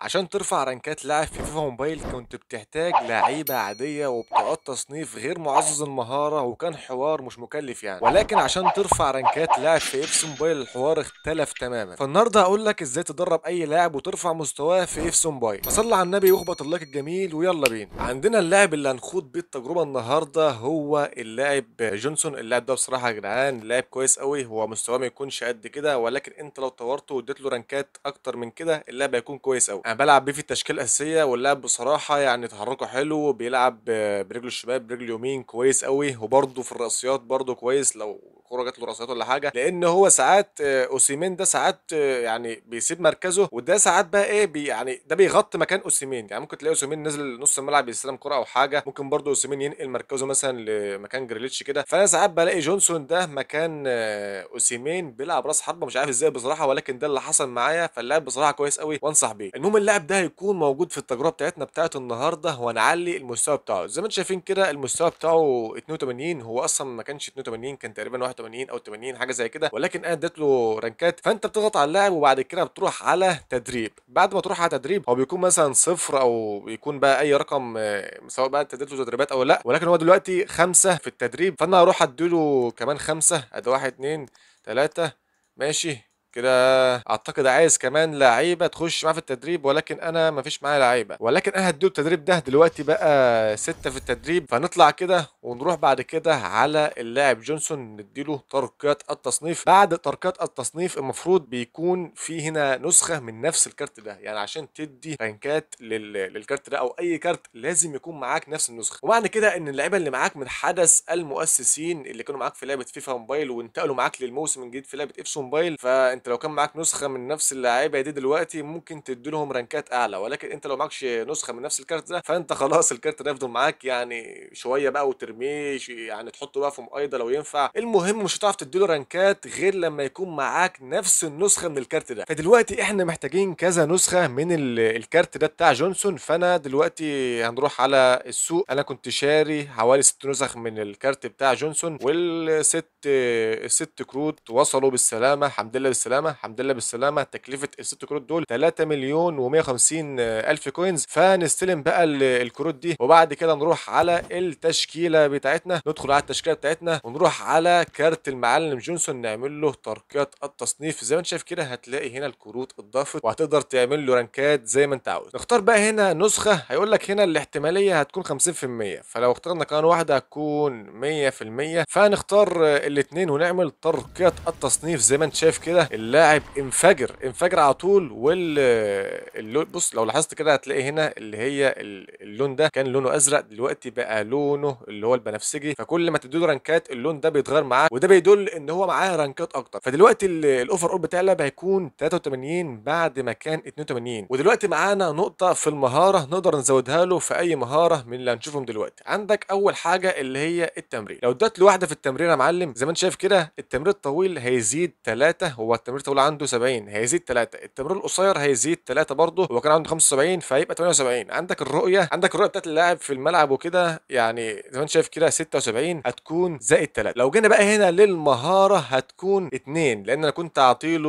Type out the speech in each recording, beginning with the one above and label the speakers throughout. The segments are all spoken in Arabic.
Speaker 1: عشان ترفع رانكات لاعب في فيفا موبايل كنت بتحتاج لعيبة عادية وبطاقات تصنيف غير معزز المهارة وكان حوار مش مكلف يعني ولكن عشان ترفع رانكات لاعب في افس موبايل الحوار اختلف تماما فالنهارده هقول لك ازاي تدرب اي لاعب وترفع مستواه في افس موبايل فصل على النبي واخبط اللايك الجميل ويلا بينا عندنا اللاعب اللي هنخوض بيه التجربة النهارده هو اللاعب جونسون اللاعب ده بصراحة يا جدعان لاعب كويس قوي هو مستواه ما يكونش قد كده ولكن انت لو طورته واديت له رانكات اكتر من كده اللاعب هيكون كويس قوي انا بلعب بيه في التشكيله الاساسيه واللاعب بصراحه يعني تحركه حلو بيلعب برجله الشمال برجله اليمين كويس قوي وبرده في الرأسيات برده كويس لو الكوره جات له راسات ولا حاجه لان هو ساعات آه، اوسيمين ده ساعات آه، يعني بيسيب مركزه وده ساعات بقى ايه بي يعني ده بيغطي مكان اوسيمين يعني ممكن تلاقي اوسيمين نزل نص الملعب يستلم كوره او حاجه ممكن برده اوسيمين ينقل مركزه مثلا لمكان جريليتش كده فانا ساعات بلاقي جونسون ده مكان آه، اوسيمين بيلعب راس حربه مش عارف ازاي بصراحه ولكن ده اللي حصل معايا فاللاعب بصراحه كويس قوي وانصح بيه المهم اللاعب ده هيكون موجود في التجربه بتاعتنا بتاعه النهارده نعلي المستوى بتاعه زي ما انتم شايفين كده المستوى بتاعه 82 هو اصلا ما كانش 82 كان تقريبا 81 85 او 80 حاجه زي كده ولكن انا اديت له رانكات فانت بتضغط على اللاعب وبعد كده بتروح على تدريب بعد ما تروح على تدريب هو بيكون مثلا صفر او يكون بقى اي رقم آه، سواء بقى انت اديت له تدريبات او لا ولكن هو دلوقتي خمسه في التدريب فانا هروح اديله كمان خمسه ادي واحد اثنين ثلاثه ماشي كده اعتقد عايز كمان لعيبه تخش معاه في التدريب ولكن انا ما فيش معايا لعيبه ولكن انا هديله التدريب ده دلوقتي بقى سته في التدريب فنطلع كده ونروح بعد كده على اللاعب جونسون نديله ترقيات التصنيف بعد ترقيات التصنيف المفروض بيكون في هنا نسخه من نفس الكارت ده يعني عشان تدي رانكات لل... للكارت ده او اي كارت لازم يكون معاك نفس النسخه ومعنى كده ان اللعيبه اللي معاك من حدث المؤسسين اللي كانوا معاك في لعبه فيفا موبايل وانتقلوا معاك للموسم الجديد في لعبه اف موبايل فانت انت لو كان معاك نسخه من نفس اللعيبه دي دلوقتي ممكن تديلهم رانكات اعلى ولكن انت لو معكش نسخه من نفس الكارت ده فانت خلاص الكارت ده يفضل معاك يعني شويه بقى وترميه يعني تحطه بقى في مقايضه لو ينفع المهم مش هتعرف تديله رانكات غير لما يكون معاك نفس النسخه من الكارت ده فدلوقتي احنا محتاجين كذا نسخه من الكارت ده بتاع جونسون فانا دلوقتي هنروح على السوق انا كنت شاري حوالي ست نسخ من الكارت بتاع جونسون والست الست كروت وصلوا بالسلامه الحمد لله بالسلامه بالسلامه الحمد لله بالسلامه تكلفه الست كروت دول 3 مليون و150 الف كوينز فنستلم بقى الكروت دي وبعد كده نروح على التشكيله بتاعتنا ندخل على التشكيله بتاعتنا ونروح على كارت المعلم جونسون نعمل له ترقيات التصنيف زي ما انت شايف كده هتلاقي هنا الكروت اتضافت وهتقدر تعمل له رانكات زي ما انت عاوز نختار بقى هنا نسخه هيقول لك هنا الاحتماليه هتكون 50% فلو اخترنا كمان واحده هتكون 100% فهنختار الاثنين ونعمل ترقيات التصنيف زي ما انت شايف كده اللاعب انفجر انفجر على طول واللون بص لو لاحظت كده هتلاقي هنا اللي هي اللون ده كان لونه ازرق دلوقتي بقى لونه اللي هو البنفسجي فكل ما تديله رانكات اللون ده بيتغير معاه وده بيدل ان هو معاه رانكات اكتر فدلوقتي الاوفر اول بتاع اللعبه هيكون 83 بعد ما كان 82 ودلوقتي معانا نقطه في المهاره نقدر نزودها له في اي مهاره من اللي هنشوفهم دلوقتي عندك اول حاجه اللي هي التمرين لو اديت له واحده في التمرين يا معلم زي ما انت شايف كده التمرين الطويل هيزيد 3 هو التمرين التمرير الطويل عنده 70 هيزيد 3 التمرير القصير هيزيد 3 برضه هو كان عنده 75 فهيبقى 78 عندك الرؤيه عندك الرؤيه بتاعت اللاعب في الملعب وكده يعني زي ما انت شايف كده 76 هتكون زائد 3 لو جينا بقى هنا للمهاره هتكون 2 لان انا كنت له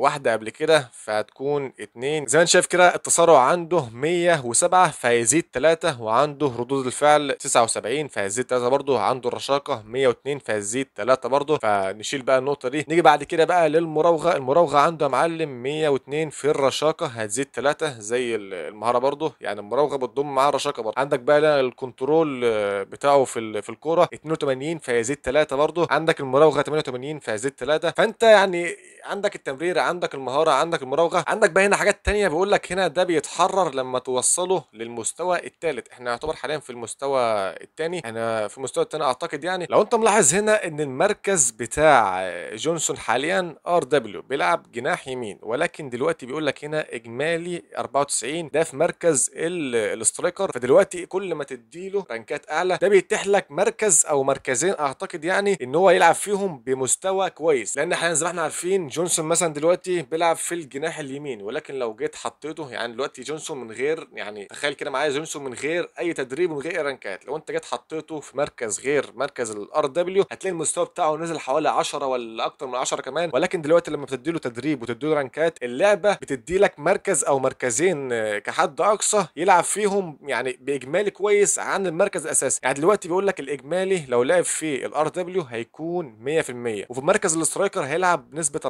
Speaker 1: واحده قبل كده فهتكون 2 زي ما انت شايف كده التسارع عنده 107 فهيزيد 3 وعنده ردود الفعل 79 فهيزيد 3 برضه عنده الرشاقه 102 فهيزيد 3 برضه فنشيل بقى النقطه دي نيجي بعد كده بقى للمراهقه المراوغه المراوغه عنده يا معلم 102 في الرشاقه هتزيد 3 زي المهاره برضه يعني المراوغه بتضم معاه الرشاقه برضه عندك بقى الكنترول آه، بتاعه في في الكوره 82 فيزيد 3 برضه عندك المراوغه 88 فهيزيد 3 فانت يعني عندك التمرير عندك المهاره عندك المراوغه عندك بقى هنا حاجات ثانيه بيقول لك هنا ده بيتحرر لما توصله للمستوى الثالث احنا يعتبر حاليا في المستوى الثاني انا في المستوى الثاني اعتقد يعني لو انت ملاحظ هنا ان المركز بتاع جونسون حاليا ار ار دبليو بيلعب جناح يمين ولكن دلوقتي بيقول لك هنا اجمالي 94 ده في مركز الاسترايكر فدلوقتي كل ما تديله رانكات اعلى ده بيتيح لك مركز او مركزين اعتقد يعني ان هو يلعب فيهم بمستوى كويس لان احنا زي ما احنا عارفين جونسون مثلا دلوقتي بيلعب في الجناح اليمين ولكن لو جيت حطيته يعني دلوقتي جونسون من غير يعني تخيل كده معايا جونسون من غير اي تدريب ومن غير رانكات لو انت جيت حطيته في مركز غير مركز الار دبليو هتلاقي المستوى بتاعه نزل حوالي 10 ولا اكتر من 10 كمان ولكن دلوقتي الوقت لما بتدي له تدريب وتدي له رانكات اللعبه بتدي لك مركز او مركزين آه، كحد اقصى يلعب فيهم يعني باجمالي كويس عن المركز الاساسي يعني دلوقتي بيقول لك الاجمالي لو لعب في الار دبليو هيكون 100% وفي مركز الاسترايكر هيلعب بنسبه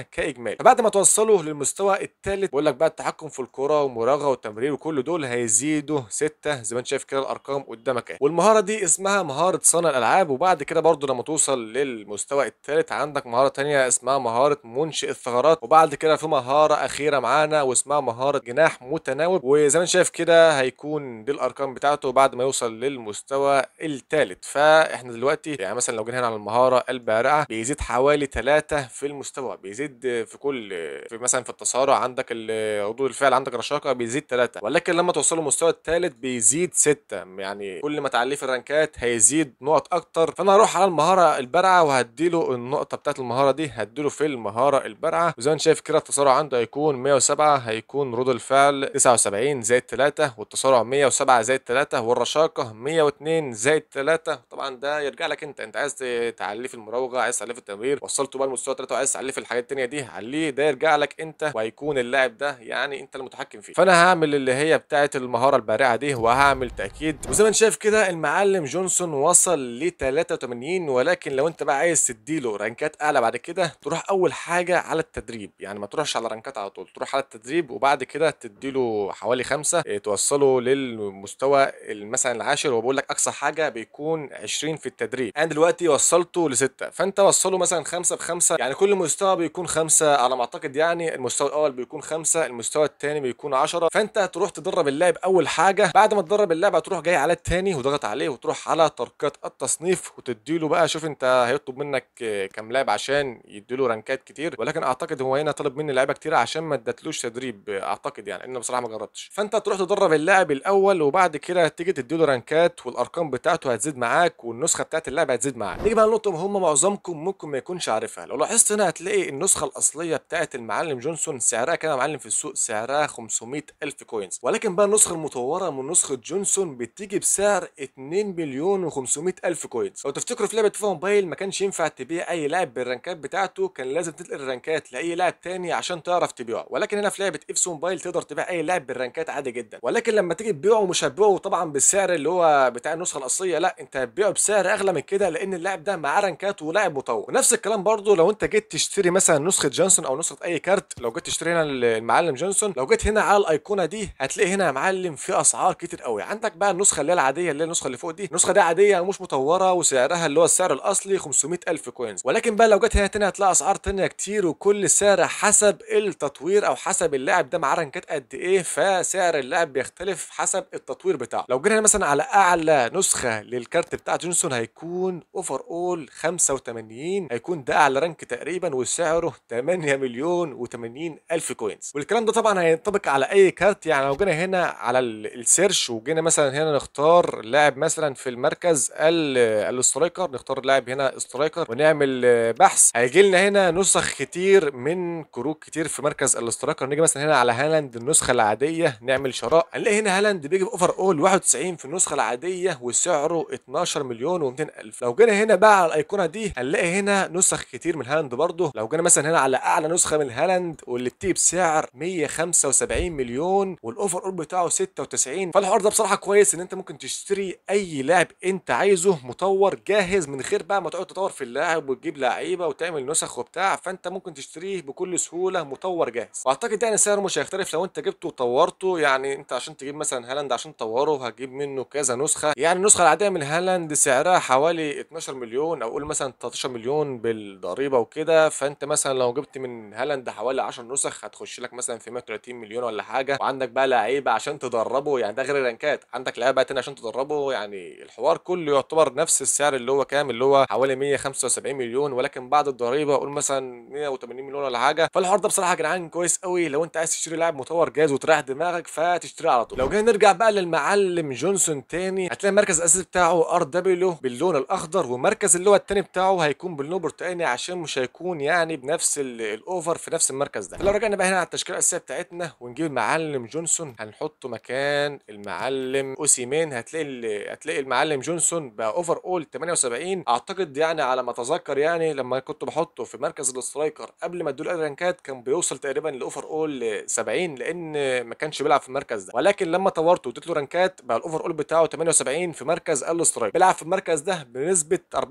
Speaker 1: 94% كاجمالي فبعد ما توصله للمستوى الثالث بيقول لك بقى التحكم في الكره ومراغه والتمرير وكل دول هيزيدوا سته زي ما انت شايف كده الارقام قدامك اهي والمهاره دي اسمها مهاره صانع الالعاب وبعد كده برده لما توصل للمستوى الثالث عندك مهاره ثانيه اسمها اسمها مهاره منشئ الثغرات وبعد كده في مهاره اخيره معانا واسمها مهاره جناح متناوب وزي ما انت شايف كده هيكون دي الارقام بتاعته بعد ما يوصل للمستوى الثالث فاحنا دلوقتي يعني مثلا لو جينا هنا على المهاره البارعه بيزيد حوالي ثلاثة في المستوى بيزيد في كل في مثلا في التصارع عندك ردود الفعل عندك رشاقه بيزيد ثلاثة ولكن لما توصل للمستوى الثالث بيزيد ستة يعني كل ما تعليه في الرانكات هيزيد نقط اكتر فانا هروح على المهاره البارعه وهديله النقطه بتاعت المهاره دي هدي هيديله في المهاره البارعه وزي ما انت شايف كده التسارع عنده هيكون 107 هيكون رد الفعل 79 زائد 3 والتسارع 107 زائد 3 والرشاقه 102 زائد 3 طبعا ده يرجع لك انت انت عايز تعليه في المراوغه عايز تعليه في التمرير وصلته بقى لمستوى 3 وعايز تعليه في الحاجات الثانيه دي عليه ده يرجع لك انت وهيكون اللاعب ده يعني انت المتحكم فيه فانا هعمل اللي هي بتاعه المهاره البارعه دي وهعمل تاكيد وزي ما انت شايف كده المعلم جونسون وصل ل 83 ولكن لو انت بقى عايز تديله رانكات اعلى بعد كده تروح اول حاجه على التدريب يعني ما تروحش على رانكات على طول تروح على التدريب وبعد كده تديله حوالي خمسة آه، توصله للمستوى مثلا العاشر وبقول لك اقصى حاجه بيكون 20 في التدريب انا دلوقتي وصلته لستة فانت وصله مثلا خمسة بخمسة يعني كل مستوى بيكون خمسة على ما اعتقد يعني المستوى الاول بيكون خمسة المستوى الثاني بيكون 10 فانت هتروح تدرب اللاعب اول حاجه بعد ما تدرب اللاعب هتروح جاي على الثاني وضغط عليه وتروح على تركات التصنيف وتديله بقى شوف انت هيطلب منك كام لاعب عشان يديله له رانكات كتير ولكن اعتقد هو هنا طلب مني لعيبه كتير عشان ما ادتلوش تدريب اعتقد يعني انه بصراحه ما جربتش فانت تروح تدرب اللاعب الاول وبعد كده تيجي تديله رانكات والارقام بتاعته هتزيد معاك والنسخه بتاعت اللاعب هتزيد معاك نيجي بقى لنقطه هم معظمكم ممكن ما يكونش عارفها لو لاحظت هنا هتلاقي النسخه الاصليه بتاعت المعلم جونسون سعرها كان معلم في السوق سعرها 500 الف كوينز ولكن بقى النسخه المطوره من نسخه جونسون بتيجي بسعر 2 مليون و500 الف كوينز لو تفتكروا في لعبه فون موبايل ما كانش ينفع تبيع اي لاعب بالرانكات بتاعته كان لازم تنقل الرانكات لاي لاعب تاني عشان تعرف تبيعه ولكن هنا في لعبه اف موبايل تقدر تبيع اي لاعب بالرانكات عادي جدا ولكن لما تيجي تبيعه مش هتبيعه طبعا بالسعر اللي هو بتاع النسخه الاصليه لا انت هتبيعه بسعر اغلى من كده لان اللاعب ده معاه رانكات ولاعب مطور ونفس الكلام برضو لو انت جيت تشتري مثلا نسخه جونسون او نسخه اي كارت لو جيت تشتري هنا المعلم جونسون لو جيت هنا على الايقونه دي هتلاقي هنا يا معلم في اسعار كتير قوي عندك بقى النسخه اللي هي العاديه اللي هي النسخه اللي فوق دي النسخه دي عاديه مش مطوره وسعرها اللي هو السعر الاصلي 500000 كوينز ولكن بقى لو جيت هنا تاني هتلاقي اسعار تانية كتير وكل سعر حسب التطوير او حسب اللاعب ده معاه رانكات قد ايه فسعر اللاعب بيختلف حسب التطوير بتاعه لو جينا مثلا على اعلى نسخه للكارت بتاع جونسون هيكون اوفر اول 85 هيكون ده اعلى رانك تقريبا وسعره 8 مليون و80 الف كوينز والكلام ده طبعا هينطبق على اي كارت يعني لو جينا هنا على السيرش وجينا مثلا هنا نختار لاعب مثلا في المركز الاسترايكر نختار لاعب هنا استرايكر ونعمل بحث هيجي لنا هنا نسخ كتير من كروك كتير في مركز الاستراكه نيجي مثلا هنا على هالاند النسخه العاديه نعمل شراء هنلاقي هنا هالاند بيجي باوفر اول 91 في النسخه العاديه وسعره 12 مليون و200 الف لو جينا هنا بقى على الايقونه دي هنلاقي هنا نسخ كتير من هالاند برضه لو جينا مثلا هنا على اعلى نسخه من هالاند واللي بتيجي بسعر 175 مليون والاوفر اول بتاعه 96 فالحوار ده بصراحه كويس ان انت ممكن تشتري اي لاعب انت عايزه مطور جاهز من غير بقى ما تقعد تطور في اللاعب وتجيب لعيبه وتعمل نسخ نسخ وبتاع فانت ممكن تشتريه بكل سهوله مطور جاهز واعتقد يعني سعره مش هيختلف لو انت جبته وطورته يعني انت عشان تجيب مثلا هالاند عشان تطوره هتجيب منه كذا نسخه يعني النسخه العاديه من هالاند سعرها حوالي 12 مليون او قول مثلا 13 مليون بالضريبه وكده فانت مثلا لو جبت من هالاند حوالي 10 نسخ هتخش لك مثلا في 130 مليون ولا حاجه وعندك بقى لعيبه عشان تدربه يعني ده غير الرانكات عندك لعيبه تاني عشان تدربه يعني الحوار كله يعتبر نفس السعر اللي هو كام اللي هو حوالي 175 مليون ولكن بعد الضريبه اقول مثلا 180 مليون ولا حاجه فالحوار ده بصراحه يا جدعان كويس قوي لو انت عايز تشتري لاعب مطور جاهز وتريح دماغك فتشتريه على طول لو جينا نرجع بقى للمعلم جونسون تاني هتلاقي المركز الاساسي بتاعه ار دبليو باللون الاخضر والمركز اللي هو التاني بتاعه هيكون باللون تاني عشان مش هيكون يعني بنفس الاوفر في نفس المركز ده لو رجعنا بقى هنا على التشكيله الاساسيه بتاعتنا ونجيب المعلم جونسون هنحطه مكان المعلم اوسيمين هتلاقي هتلاقي المعلم جونسون بقى اوفر اول 78 اعتقد يعني على ما اتذكر يعني لما كنت بحطه في مركز الاسترايكر قبل ما ادوا الرانكات كان بيوصل تقريبا لاوفر اول ل 70 لان ما كانش بيلعب في المركز ده ولكن لما طورته واديت له رانكات بقى الاوفر اول بتاعه 78 في مركز الاسترايكر بيلعب في المركز ده بنسبه 94%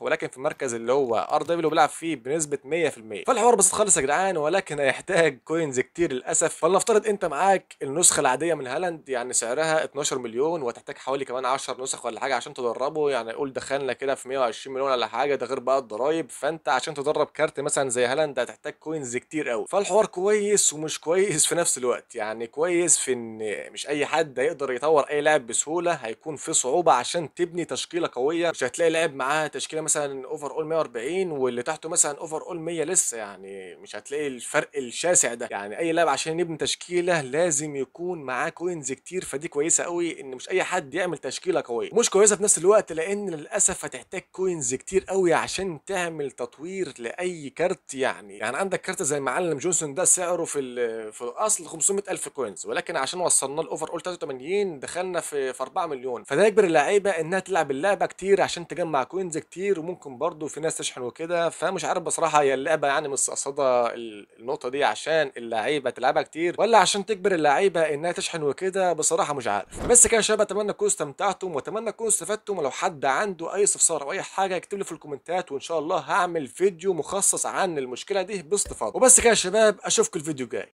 Speaker 1: ولكن في المركز اللي هو ار دبليو بيلعب فيه بنسبه 100% فالحوار بسيط خالص يا جدعان ولكن هيحتاج كوينز كتير للاسف فلنفترض انت معاك النسخه العاديه من هالاند يعني سعرها 12 مليون وهتحتاج حوالي كمان 10 نسخ ولا حاجه عشان تدربه يعني قول دخلنا كده في 120 مليون ولا حاجه ده غير بقى الضرايب فانت عشان تدرب كارت مثلا زي هالاند هتحتاج كوينز كتير قوي فالحوار كويس ومش كويس في نفس الوقت يعني كويس في ان مش اي حد هيقدر يطور اي لاعب بسهوله هيكون في صعوبه عشان تبني تشكيله قويه مش هتلاقي لاعب معاه تشكيله مثلا اوفر اول 140 واللي تحته مثلا اوفر اول 100 لسه يعني مش هتلاقي الفرق الشاسع ده يعني اي لاعب عشان يبني تشكيله لازم يكون معاه كوينز كتير فدي كويسه قوي ان مش اي حد يعمل تشكيله قويه مش كويسه في نفس الوقت لان للاسف هتحتاج كوينز كتير قوي عشان تعمل تطوير تطوير لاي كارت يعني يعني عندك كارت زي معلم جونسون ده سعره في في الاصل 500000 كوينز ولكن عشان وصلنا الاوفر اول 83 دخلنا في في 4 مليون فده يجبر اللعيبه انها تلعب اللعبه كتير عشان تجمع كوينز كتير وممكن برضه في ناس تشحن وكده فمش عارف بصراحه هي اللعبه يعني مستقصده النقطه دي عشان اللعيبه تلعبها كتير ولا عشان تجبر اللعيبه انها تشحن وكده بصراحه مش عارف بس كده يا شباب اتمنى تكونوا استمتعتم واتمنى تكونوا استفدتم ولو حد عنده اي استفسار او اي حاجه اكتب لي في الكومنتات وان شاء الله هعمل فيديو مخصص عن المشكله دي باستفاضه وبس كده يا شباب اشوفكم الفيديو الجاي